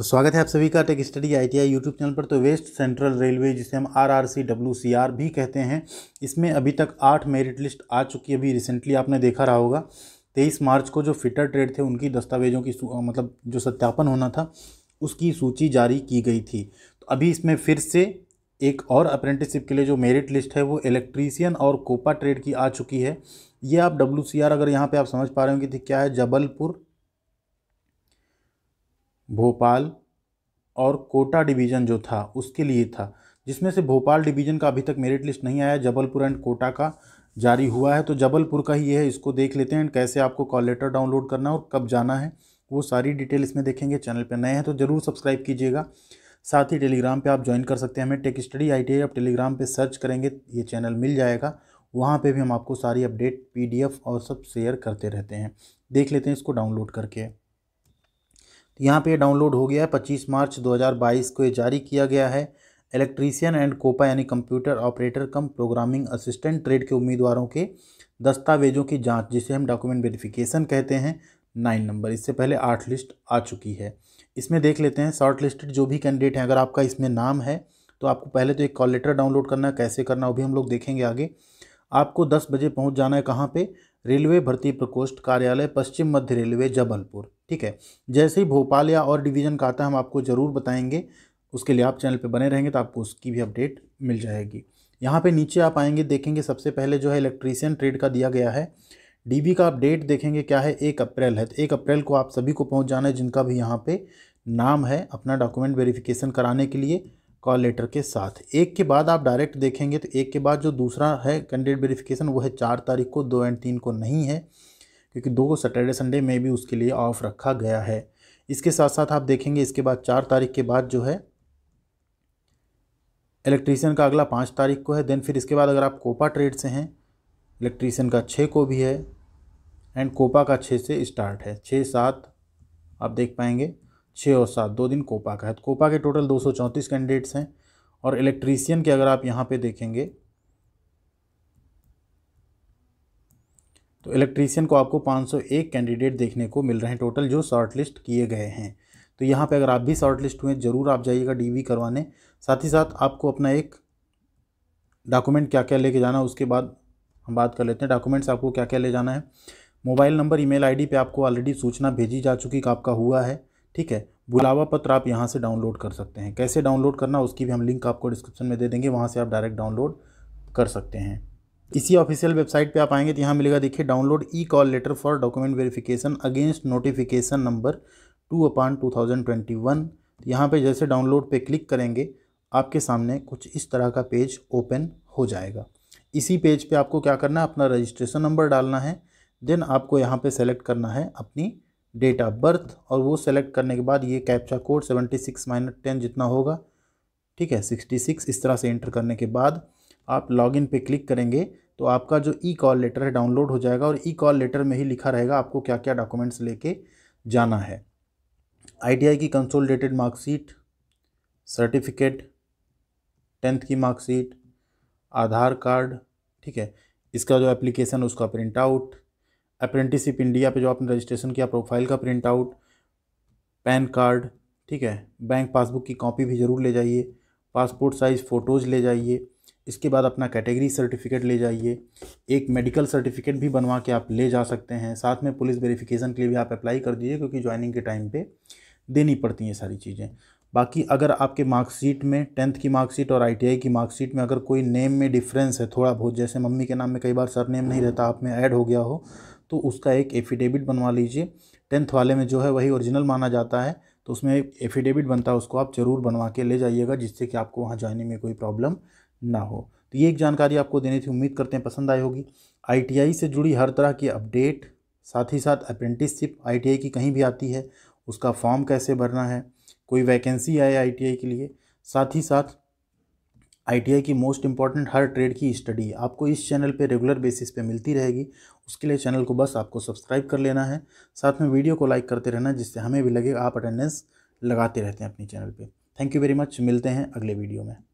तो स्वागत है आप सभी का Tech Study ITI YouTube channel पर तो वेस्ट सेंट्रल रेलवे जिसे हम R R C W C R भी कहते हैं इसमें अभी तक आठ मेरिट लिस्ट आ चुकी है अभी रिसेंटली आपने देखा रहा होगा तेईस मार्च को जो फिटर ट्रेड थे उनकी दस्तावेजों की मतलब जो सत्यापन होना था उसकी सूची जारी की गई थी तो अभी इसमें फिर से एक और अप्रेंटिसशिप के लिए जो मेरिट लिस्ट है वो इलेक्ट्रीसियन और कोपा ट्रेड की आ चुकी है ये आप डब्ल्यू सी आर अगर यहाँ पे आप समझ पा रहे होंगे कि क्या है जबलपुर भोपाल और कोटा डिवीज़न जो था उसके लिए था जिसमें से भोपाल डिवीज़न का अभी तक मेरिट लिस्ट नहीं आया जबलपुर एंड कोटा का जारी हुआ है तो जबलपुर का ही है इसको देख लेते हैं कैसे आपको कॉल लेटर डाउनलोड करना है और कब जाना है वो सारी डिटेल इसमें देखेंगे चैनल पर नए हैं तो ज़रूर सब्सक्राइब कीजिएगा साथ ही टेलीग्राम पर आप ज्वाइन कर सकते हैं हमें टेक स्टडी आई आप टेलीग्राम पर सर्च करेंगे ये चैनल मिल जाएगा वहाँ पर भी हम आपको सारी अपडेट पी और सब शेयर करते रहते हैं देख लेते हैं इसको डाउनलोड करके यहाँ पे डाउनलोड हो गया है 25 मार्च 2022 को ये जारी किया गया है इलेक्ट्रीशियन एंड कोपा यानी computer operator cum programming assistant trade के उम्मीदवारों के दस्तावेजों की जांच जिसे हम डॉक्यूमेंट वेरिफिकेशन कहते हैं नाइन नंबर इससे पहले आठ लिस्ट आ चुकी है इसमें देख लेते हैं शॉर्ट लिस्टेड जो भी कैंडिडेट हैं अगर आपका इसमें नाम है तो आपको पहले तो एक कॉल लेटर डाउनलोड करना है कैसे करना वो भी हम लोग देखेंगे आगे आपको दस बजे पहुँच जाना है कहाँ पर रेलवे भर्ती प्रकोष्ठ कार्यालय पश्चिम मध्य रेलवे जबलपुर ठीक है जैसे ही भोपाल या और डिवीज़न का आता है हम आपको ज़रूर बताएंगे उसके लिए आप चैनल पे बने रहेंगे तो आपको उसकी भी अपडेट मिल जाएगी यहाँ पे नीचे आप आएंगे देखेंगे सबसे पहले जो है इलेक्ट्रीशियन ट्रेड का दिया गया है डीबी का अपडेट देखेंगे क्या है एक अप्रैल है तो एक अप्रैल को आप सभी को पहुँच जाना है जिनका भी यहाँ पर नाम है अपना डॉक्यूमेंट वेरिफिकेशन कराने के लिए कॉल लेटर के साथ एक के बाद आप डायरेक्ट देखेंगे तो एक के बाद जो दूसरा है कैंडिडेट वेरिफिकेशन वो है चार तारीख को दो एंड तीन को नहीं है क्योंकि दो को सैटरडे संडे में भी उसके लिए ऑफ रखा गया है इसके साथ साथ आप देखेंगे इसके बाद चार तारीख के बाद जो है इलेक्ट्रीशियन का अगला पाँच तारीख को है देन फिर इसके बाद अगर आप कोपा ट्रेड से हैं इलेक्ट्रीशियन का छः को भी है एंड कोपा का छः से स्टार्ट है छः सात आप देख पाएंगे छः और सात दो दिन कोपा का है तो कोपा के टोटल दो सौ चौंतीस कैंडिडेट्स हैं और इलेक्ट्रीशियन के अगर आप यहाँ पे देखेंगे तो इलेक्ट्रीशियन को आपको पाँच सौ एक कैंडिडेट देखने को मिल रहे हैं टोटल जो शॉर्ट लिस्ट किए गए हैं तो यहाँ पे अगर आप भी शॉर्ट लिस्ट हुए ज़रूर आप जाइएगा डी करवाने साथ ही साथ आपको अपना एक डॉक्यूमेंट क्या क्या लेके जाना उसके बाद हम बात कर लेते हैं डॉक्यूमेंट्स आपको क्या क्या ले जाना है मोबाइल नंबर ईमेल आईडी पे आपको ऑलरेडी सूचना भेजी जा चुकी का आपका हुआ है ठीक है बुलावा पत्र आप यहाँ से डाउनलोड कर सकते हैं कैसे डाउनलोड करना उसकी भी हम लिंक आपको डिस्क्रिप्शन में दे देंगे वहाँ से आप डायरेक्ट डाउनलोड कर सकते हैं इसी ऑफिशियल वेबसाइट पे आप आएंगे तो यहाँ मिलेगा देखिए download e call letter for document verification against notification number two upon two thousand twenty one यहाँ पर जैसे डाउनलोड पे क्लिक करेंगे आपके सामने कुछ इस तरह का पेज ओपन हो जाएगा इसी पेज पे आपको क्या करना है अपना रजिस्ट्रेशन नंबर डालना है देन आपको यहाँ पर सेलेक्ट करना है अपनी डेट ऑफ बर्थ और वो सेलेक्ट करने के बाद ये captcha code seventy six minus ten जितना होगा ठीक है सिक्सटी सिक्स इस तरह से इंटर करने के बाद आप लॉगिन पे क्लिक करेंगे तो आपका जो ई कॉल लेटर है डाउनलोड हो जाएगा और ई कॉल लेटर में ही लिखा रहेगा आपको क्या क्या डॉक्यूमेंट्स लेके जाना है आईटीआई की कंसोलिडेटेड मार्कशीट सर्टिफिकेट टेंथ की मार्कशीट आधार कार्ड ठीक है इसका जो एप्लीकेशन उसका प्रिंट आउट अप्रेंटिसिप इंडिया पे जो आपने रजिस्ट्रेशन किया प्रोफाइल का प्रिंट आउट पैन कार्ड ठीक है बैंक पासबुक की कॉपी भी ज़रूर ले जाइए पासपोर्ट साइज़ फ़ोटोज़ ले जाइए इसके बाद अपना कैटेगरी सर्टिफिकेट ले जाइए एक मेडिकल सर्टिफिकेट भी बनवा के आप ले जा सकते हैं साथ में पुलिस वेरिफिकेशन के लिए भी आप अप्लाई कर दीजिए क्योंकि ज्वाइनिंग के टाइम पे देनी पड़ती हैं सारी चीज़ें बाकी अगर आपके मार्कशीट में टेंथ की मार्कशीट और आईटीआई की मार्कशीट में अगर कोई नेम में डिफरेंस है थोड़ा बहुत जैसे मम्मी के नाम में कई बार सर नेम नहीं रहता आप में ऐड हो गया हो तो उसका एक एफिडेविट बनवा लीजिए टेंथ वाले में जो है वही ओरिजिनल माना जाता है तो उसमें एक एफिडेविट बनता है उसको आप ज़रूर बनवा के ले जाइएगा जिससे कि आपको वहाँ जाने में कोई प्रॉब्लम ना हो तो ये एक जानकारी आपको देनी थी उम्मीद करते हैं पसंद आई होगी आईटीआई से जुड़ी हर तरह की अपडेट साथ ही साथ अप्रेंटिसशिप आईटीआई की कहीं भी आती है उसका फॉर्म कैसे भरना है कोई वैकेंसी आए आईटीआई के लिए साथ ही साथ आई की मोस्ट इंपॉर्टेंट हर ट्रेड की स्टडी आपको इस चैनल पे रेगुलर बेसिस पे मिलती रहेगी उसके लिए चैनल को बस आपको सब्सक्राइब कर लेना है साथ में वीडियो को लाइक करते रहना जिससे हमें भी लगे आप अटेंडेंस लगाते रहते हैं अपने चैनल पर थैंक यू वेरी मच मिलते हैं अगले वीडियो में